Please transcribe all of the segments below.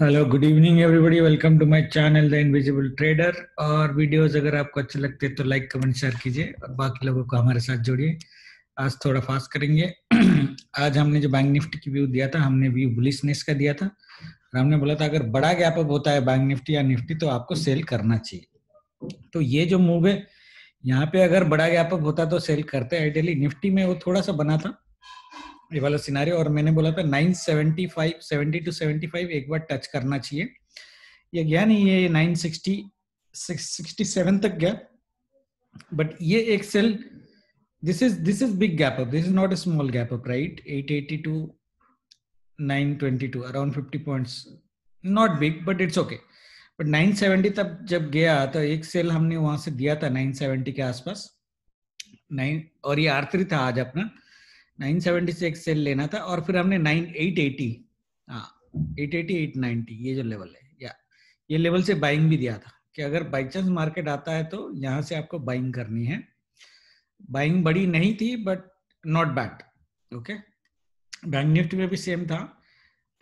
Hello good evening everybody welcome to my channel the invisible trader और videos अगर आपको अच्छे लगते हैं तो लाइक कमेंट शेयर कीजिए और बाकी लोगों को हमारे साथ जोड़िए आज थोड़ा फास्ट करेंगे आज हमने जो बैंक निफ्टी की व्यू दिया था हमने व्यू बुलिसनेस का दिया था और हमने बोला था अगर बड़ा गैप अप होता है बैंक निफ्टी या निफ्टी तो आपको सेल करना चाहिए तो ये जो मूव है यहाँ पे अगर बड़ा गैप अप होता तो सेल करते आइडियली निफ्टी में वो थोड़ा सा बना था ये वाला सिनारियो और मैंने बोला था 975 70 टू 75 एक बार टच करना चाहिए ये गया नहीं ये 960 67 तक गया बट ये एक sell this is this is big gap up this is not a small gap up right 880 to 922 around 50 points not big but it's okay but 970 तक जब गया तो एक सेल हमने वहां से दिया था 970 के आसपास नाइन और ये आर था आज अपना 976 सेल लेना था और फिर हमने 9880 हाँ 880 890 ये जो लेवल है या ये लेवल से बाइंग भी दिया था कि अगर बाई चांस मार्केट आता है तो यहाँ से आपको बाइंग करनी है बाइंग बड़ी नहीं थी but not bad okay bank Nifty में भी सेम था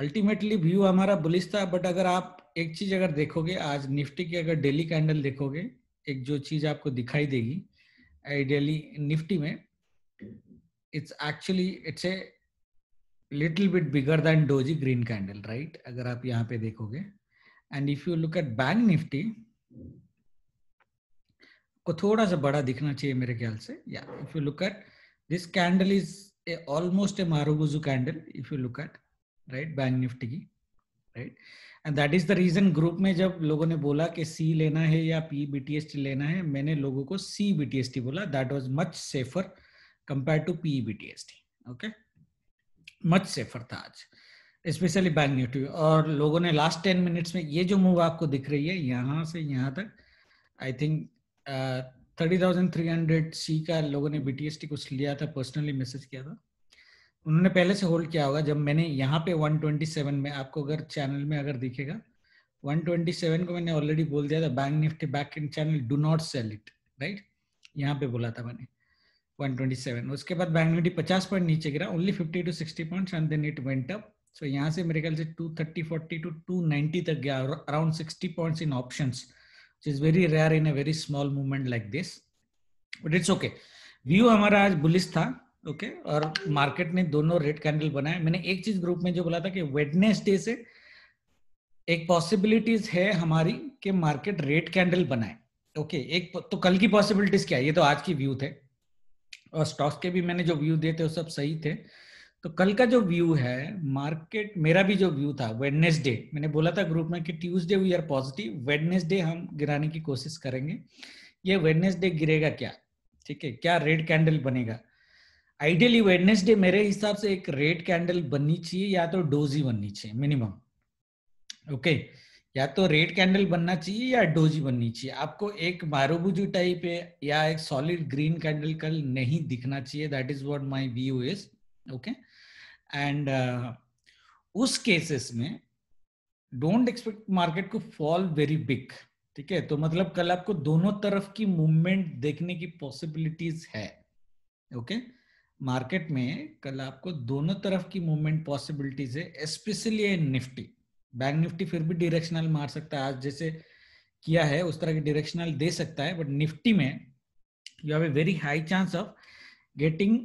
अल्टीमेटली व्यू हमारा बुलिस था बट अगर आप एक चीज अगर देखोगे आज निफ्टी की अगर डेली कैंडल देखोगे एक जो चीज आपको दिखाई देगी डेली निफ्टी में it's actually it's a little bit bigger than doji green candle right अगर आप यहाँ पे देखोगे and if you look at bank Nifty को थोड़ा सा बड़ा दिखना चाहिए मेरे ख्याल से या if you look at this candle is a almost a marubozu candle if you look at right bank Nifty की right and that is the reason group में जब लोगों ने बोला कि सी लेना है या P B T S T लेना है मैंने लोगों को C B T S T बोला that was much safer compared to PEBTSD. Okay, much safer था आज स्पेशली बैंक निफ्टी और लोगों ने लास्ट टेन मिनट्स में ये जो मूव आपको दिख रही है यहाँ से यहाँ तक I think thirty thousand three hundred C का लोगों ने बी टी एस टी कुछ लिया था पर्सनली मैसेज किया था उन्होंने पहले से होल्ड किया होगा जब मैंने यहाँ पे वन ट्वेंटी सेवन में आपको अगर चैनल में अगर दिखेगा वन ट्वेंटी सेवन को मैंने ऑलरेडी बोल दिया था bank Nifty back in channel do not sell it right यहाँ पे बोला था मैंने 127 उसके बाद बैंक निफ्टी 50 पॉइंट नीचे गिरा only 50 to 60 points and then it went up so यहाँ से मेरे ख्याल से 230 40 टू 290 तक गया around 60 points in options which is very rare in a very small movement like this but it's okay view हमारा आज बुलिस था ओके okay? और मार्केट ने दोनों रेड कैंडल बनाए मैंने एक चीज ग्रुप में जो बोला था कि वेडनेसडे से एक पॉसिबिलिटीज है हमारी कि मार्केट रेड कैंडल बनाए ओके okay? एक तो कल की पॉसिबिलिटीज क्या है ये तो आज की व्यू थे और स्टॉक्स के भी मैंने जो व्यू दिए थे वो सब सही थे तो कल का जो व्यू है मार्केट मेरा भी जो व्यू था वेडनेसडे मैंने बोला था ग्रुप में कि Tuesday we are positive Wednesday हम गिराने की कोशिश करेंगे ये वेडनेसडे गिरेगा क्या ठीक है क्या रेड कैंडल बनेगा आइडियली वेडनेसडे मेरे हिसाब से एक रेड कैंडल बननी चाहिए या तो डोजी बननी चाहिए मिनिमम ओके okay. या तो रेड कैंडल बनना चाहिए या डोजी बननी चाहिए आपको एक मारोबुजू टाइप है या एक सॉलिड ग्रीन कैंडल कल नहीं दिखना चाहिए that is what my view is okay and उस केसेस में डोंट एक्सपेक्ट मार्केट को फॉल वेरी बिग ठीक है तो मतलब कल आपको दोनों तरफ की मूवमेंट देखने की पॉसिबिलिटीज है ओके okay? मार्केट में कल आपको दोनों तरफ की मूवमेंट पॉसिबिलिटीज है स्पेशली निफ्टी बैंक निफ्टी फिर भी डिरेक्शनल मार सकता है आज जैसे किया है उस तरह की डिरेक्शनल दे सकता है बट निफ्टी में you have a very high chance of getting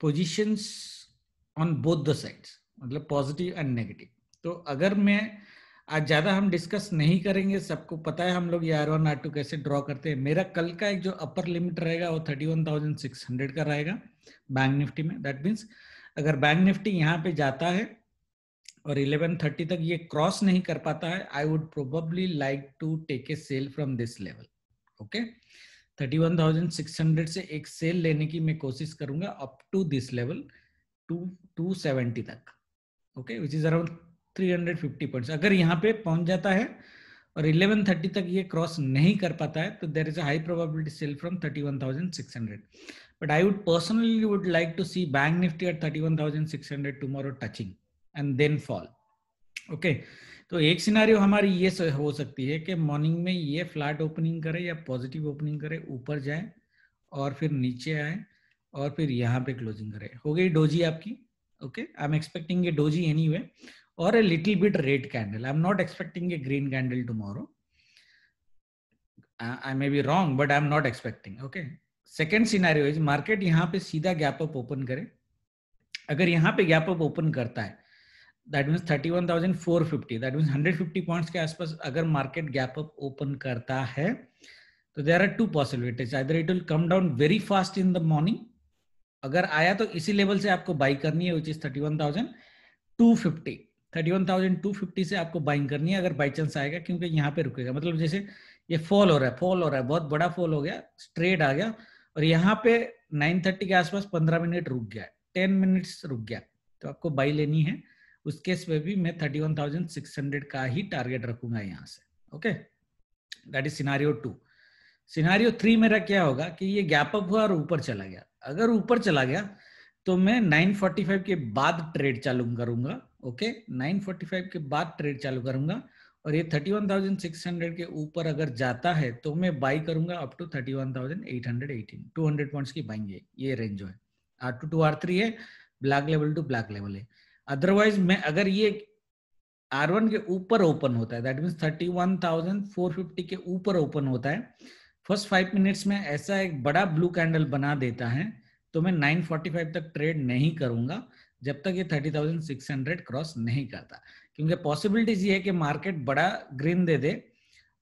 positions on both the sides मतलब पॉजिटिव एंड नेगेटिव तो अगर मैं आज ज्यादा हम डिस्कस नहीं करेंगे सबको पता है हम लोग ये आर वन आर टू कैसे ड्रॉ करते हैं मेरा कल का एक जो अपर लिमिट रहेगा वो thirty one thousand six hundred का रहेगा बैंक निफ्टी में दैट मीन्स अगर बैंक निफ्टी यहाँ पे जाता है और 11:30 तक ये क्रॉस नहीं कर पाता है I would probably like to take a sell from this level okay 31,600 से एक सेल लेने की मैं कोशिश करूंगा up to this level to 270 तक okay which is around 350 points अगर यहाँ पे पहुंच जाता है और 11:30 तक ये क्रॉस नहीं कर पाता है तो there is a high probability sell from hundred but I would personally would like to see bank Nifty at hundred tomorrow touching and then fall okay तो एक सिनारियो हमारी ये हो सकती है कि मॉर्निंग में ये फ्लैट ओपनिंग करे या पॉजिटिव ओपनिंग करे ऊपर जाए और फिर नीचे आए और फिर यहाँ पे क्लोजिंग करे हो गई डोजी आपकी okay I am expecting a doji any और a little bit red candle I am not expecting a green candle tomorrow I may be wrong but I am not expecting okay second scenario is market यहाँ पे सीधा gap up open करे अगर यहाँ पे gap up open करता है that means thirty one thousand four fifty that means hundred fifty point के आसपास अगर मार्केट गैप अप ओपन करता है तो there are two possibilities either it will come down very fast in the morning अगर आया तो इसी लेवल से आपको बाई करनी है which is thirty one thousand two fifty thirty one thousand two fifty से आपको बाइंग करनी है अगर बाई चांस आएगा क्योंकि यहाँ पे रुकेगा मतलब जैसे ये फॉल हो रहा है फॉल हो रहा है बहुत बड़ा फॉल हो गया स्ट्रेट आ गया और यहाँ पे नाइन थर्टी के आसपास पंद्रह मिनट रुक गया टेन मिनट्स रुक गया तो आपको बाई लेनी है उस केस में भी मैं थर्टी वन थाउजेंड सिक्स हंड्रेड का ही टारगेट रखूंगा यहाँ से okay that is scenario two scenario three मेरा क्या होगा कि ये गैप अप हुआ और ऊपर चला गया अगर ऊपर चला गया तो मैं नाइन फोर्टी फाइव के बाद ट्रेड चालू करूंगा ओके नाइन फोर्टी फाइव के बाद ट्रेड चालू करूंगा और ये thirty one thousand six hundred के ऊपर अगर जाता है तो मैं बाई करूंगा up to two hundred point की बाइंग ये रेंज जो है R two to R three है black level to black level है अदरवाइज मैं अगर ये आर वन के ऊपर ओपन होता है that mean thirty one thousand four fifty के ऊपर ओपन होता है फर्स्ट फाइव मिनट्स में ऐसा एक बड़ा ब्लू कैंडल बना देता है तो मैं नाइन फोर्टी फाइव तक ट्रेड नहीं करूंगा जब तक ये thirty thousand six hundred cross नहीं करता क्योंकि पॉसिबिलिटीज ये है कि मार्केट बड़ा ग्रीन दे दे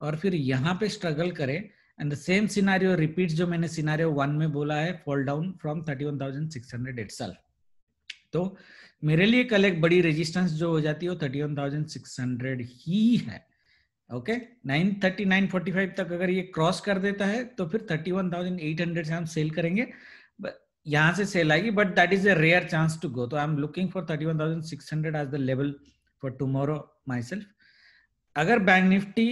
और फिर यहाँ पे स्ट्रगल करे and the same scenario repeat जो मैंने सिनारियो वन में बोला है fall down from thirty one thousand six hundred it तो मेरे लिए कल एक बड़ी रेजिस्टेंस जो हो जाती है वो thirty one thousand six hundred ही है okay nine thirty nine forty five तक अगर ये क्रॉस कर देता है तो फिर thirty one thousand eight hundred से हम सेल करेंगे यहाँ से सेल आएगी but that is a rare chance to go तो I am looking for thirty one thousand six hundred as the level for tomorrow myself अगर bank Nifty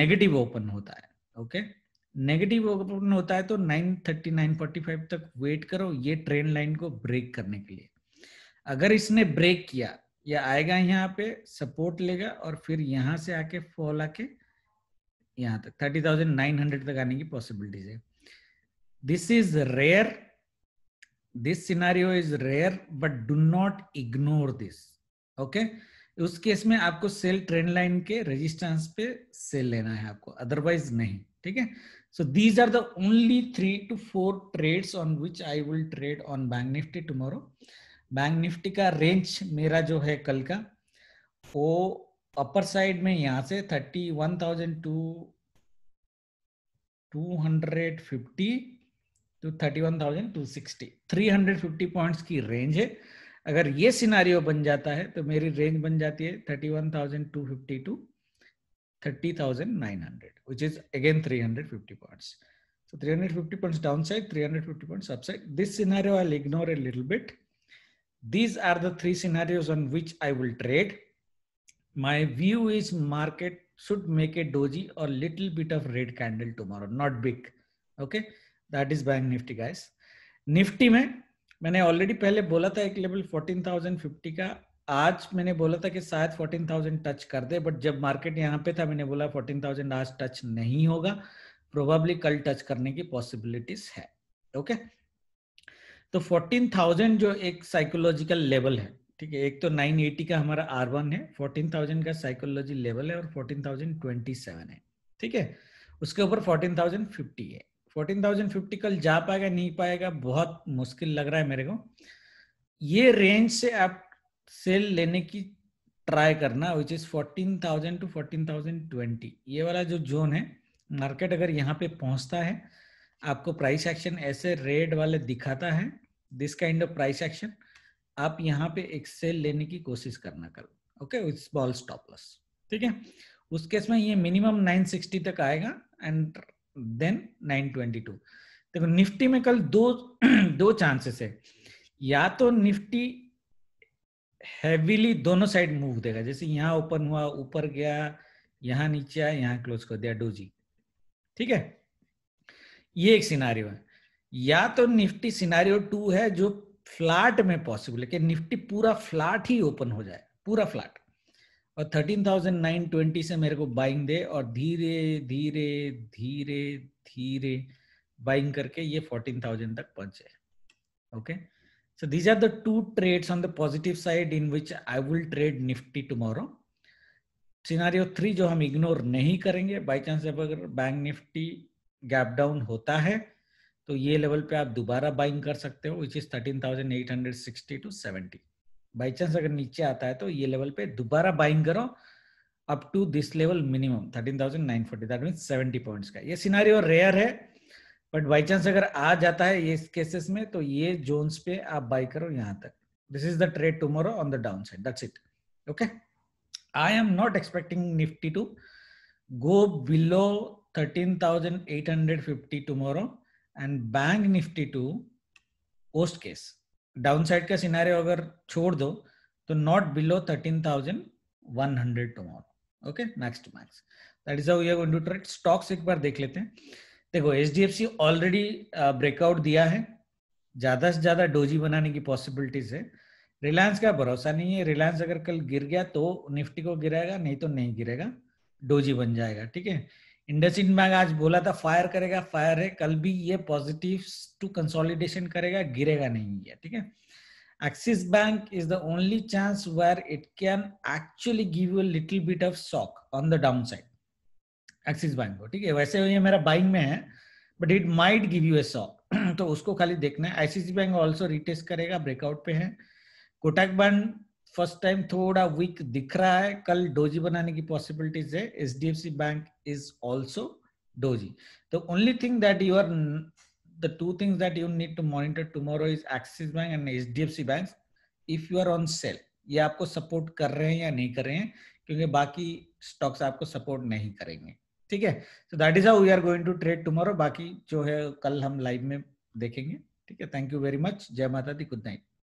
negative open होता है ओके नेगेटिव ओपन होता है तो nine thirty nine forty five तक wait करो ये ट्रेन लाइन को ब्रेक करने के लिए अगर इसने ब्रेक किया या आएगा यहाँ पे सपोर्ट लेगा और फिर यहां से आके फॉल आके यहाँ तक थर्टी थाउजेंड नाइन हंड्रेड तक आने की पॉसिबिलिटीज है this is rare this scenario is rare but do not ignore this okay उस केस में आपको सेल ट्रेंड लाइन के रेजिस्टेंस पे सेल लेना है आपको अदरवाइज नहीं ठीक है so these are the only three to four trades on which I will trade on bank Nifty tomorrow bank Nifty का रेंज मेरा जो है कल का वो अपर साइड में यहाँ से thirty one thousand two two hundred fifty to thirty one thousand two sixty three hundred fifty points की रेंज है अगर ये सिनारियो बन जाता है तो मेरी रेंज बन जाती है thirty one thousand two fifty to thirty thousand nine hundred which is again three hundred fifty points down side three hundred fifty points upside this scenario I ignore a little bit These are the three scenarios on which I will trade. My view is market should make a doji or little bit of red candle tomorrow, not big. Okay, that is bank nifty guys. nifty mein maine already pehle bola tha ek level 14,050 ka आज मैंने बोला था कि शायद 14,000 touch कर दे but जब market यहाँ पे था मैंने बोला 14,000 आज टच नहीं होगा प्रोबेबली कल टच करने की पॉसिबिलिटीज है ओके okay? तो 14,000 जो एक साइकोलॉजिकल लेवल है ठीक है एक तो 980 का हमारा आर वन है 14,000 का साइकोलॉजी लेवल है और 14,027 है ठीक है उसके ऊपर 14,050 है 14,050 कल जा पाएगा नहीं पाएगा बहुत मुश्किल लग रहा है मेरे को ये रेंज से आप सेल लेने की ट्राई करना विच इज 14,000 टू 14,020 ये वाला जो जोन है मार्केट अगर यहाँ पे पहुंचता है आपको प्राइस एक्शन ऐसे रेड वाले दिखाता है this kind of price action आप यहाँ पे एक सेल लेने की कोशिश करना करो ओके इट्स स्टॉपलस ठीक है उस केस में ये मिनिमम 960 तक आएगा एंड देन 922 देखो निफ्टी में कल दो दो चांसेस है या तो निफ्टी हैवीली दोनों साइड मूव देगा जैसे यहाँ ओपन हुआ ऊपर गया यहाँ नीचे आया यहाँ क्लोज कर दिया डोजी ठीक है ये एक सिनारियो है या तो निफ्टी सिनारियो टू है जो फ्लैट में पॉसिबल है कि निफ्टी पूरा फ्लैट ही ओपन हो जाए पूरा फ्लैट और 13,920 से मेरे को बाइंग दे और धीरे धीरे धीरे धीरे बाइंग करके ये 14,000 तक पहुंचे okay so these are the two trades on the positive side in which I will trade Nifty tomorrow scenario three जो हम इग्नोर नहीं करेंगे बाई चांस अगर बैंक निफ्टी गैप डाउन होता है तो ये लेवल पे आप दोबारा बाइंग कर सकते हो which is thirteen thousand eight hundred sixty to seventy by chance अगर नीचे आता है तो ये लेवल पे दोबारा बाइंग करो up to this level minimum thirteen thousand nine forty that mean seventy points का ये सिनारियो रेयर है बट बाई चांस अगर आ जाता है ये केसेस में तो ये जोन्स पे आप बाई करो यहाँ तक this is the trade tomorrow on the down side that's it okay I am not expecting Nifty to go below 13,850 tomorrow and bank Nifty to post case downside का scenario अगर छोड़ दो तो not below 13,100 okay max to max that is how we are going to trade stocks एक बार देख लेते हैं देखो एच ऑलरेडी ब्रेकआउट दिया है ज्यादा से ज्यादा डोजी बनाने की पॉसिबिलिटीज है रिलायंस का भरोसा नहीं है रिलायंस अगर कल गिर गया तो निफ्टी को गिराएगा नहीं तो नहीं गिरेगा डोजी बन जाएगा ठीक है इंडसिंड बैंक आज बोला था फायर करेगा फायर है कल भी ये पॉजिटिव टू कंसोलिडेशन करेगा गिरेगा नहीं ये ठीक है Axis bank is the only chance where it can actually give you little bit of shock on the down side Axis bank को ठीक है वैसे ये मेरा बाइंग में है but it might give you a shock तो उसको खाली देखना है आईसीसी बैंक ऑल्सो रिटेस्ट करेगा ब्रेकआउट पे है कोटक बैंक फर्स्ट टाइम थोड़ा वीक दिख रहा है कल डोजी बनाने की पॉसिबिलिटीज है H D F C bank is also doji the only thing that you are that you need to monitor tomorrow is Axis bank and H D F C bank if you are on sale ये आपको support कर रहे हैं या नहीं कर रहे हैं क्योंकि बाकी स्टॉक्स आपको सपोर्ट नहीं करेंगे ठीक है so that is how we are going to trade tomorrow बाकी जो है कल हम लाइव में देखेंगे ठीक है थैंक यू वेरी मच जय माता दी गुड नाइट